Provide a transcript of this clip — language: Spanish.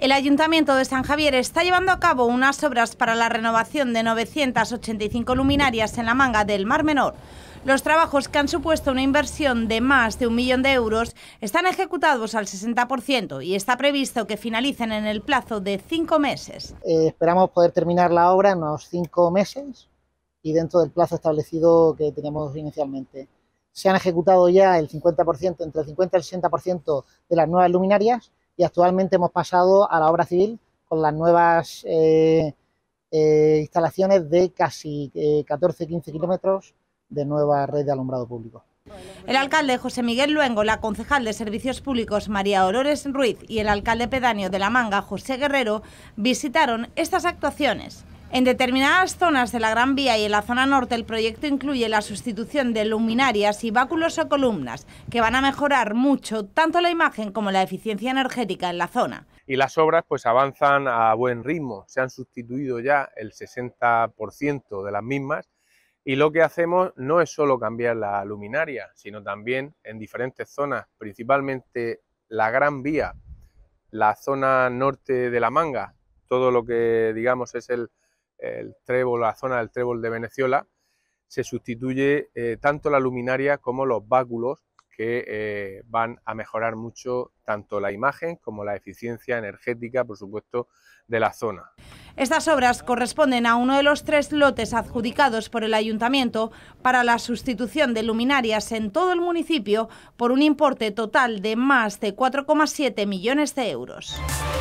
El Ayuntamiento de San Javier está llevando a cabo unas obras para la renovación de 985 luminarias en la manga del Mar Menor. Los trabajos que han supuesto una inversión de más de un millón de euros están ejecutados al 60% y está previsto que finalicen en el plazo de cinco meses. Eh, esperamos poder terminar la obra en los cinco meses y dentro del plazo establecido que teníamos inicialmente. Se han ejecutado ya el 50%, entre el 50 y el 60% de las nuevas luminarias y actualmente hemos pasado a la obra civil con las nuevas eh, eh, instalaciones de casi 14-15 eh, kilómetros de nueva red de alumbrado público. El alcalde José Miguel Luengo, la concejal de Servicios Públicos María Olores Ruiz y el alcalde pedáneo de La Manga, José Guerrero, visitaron estas actuaciones. En determinadas zonas de la Gran Vía y en la zona norte, el proyecto incluye la sustitución de luminarias y báculos o columnas, que van a mejorar mucho tanto la imagen como la eficiencia energética en la zona. Y las obras pues avanzan a buen ritmo, se han sustituido ya el 60% de las mismas y lo que hacemos no es solo cambiar la luminaria, sino también en diferentes zonas, principalmente la Gran Vía, la zona norte de la Manga, todo lo que digamos es el el trébol, la zona del trébol de Venezuela, se sustituye eh, tanto la luminaria como los báculos que eh, van a mejorar mucho tanto la imagen como la eficiencia energética, por supuesto, de la zona. Estas obras corresponden a uno de los tres lotes adjudicados por el ayuntamiento para la sustitución de luminarias en todo el municipio por un importe total de más de 4,7 millones de euros.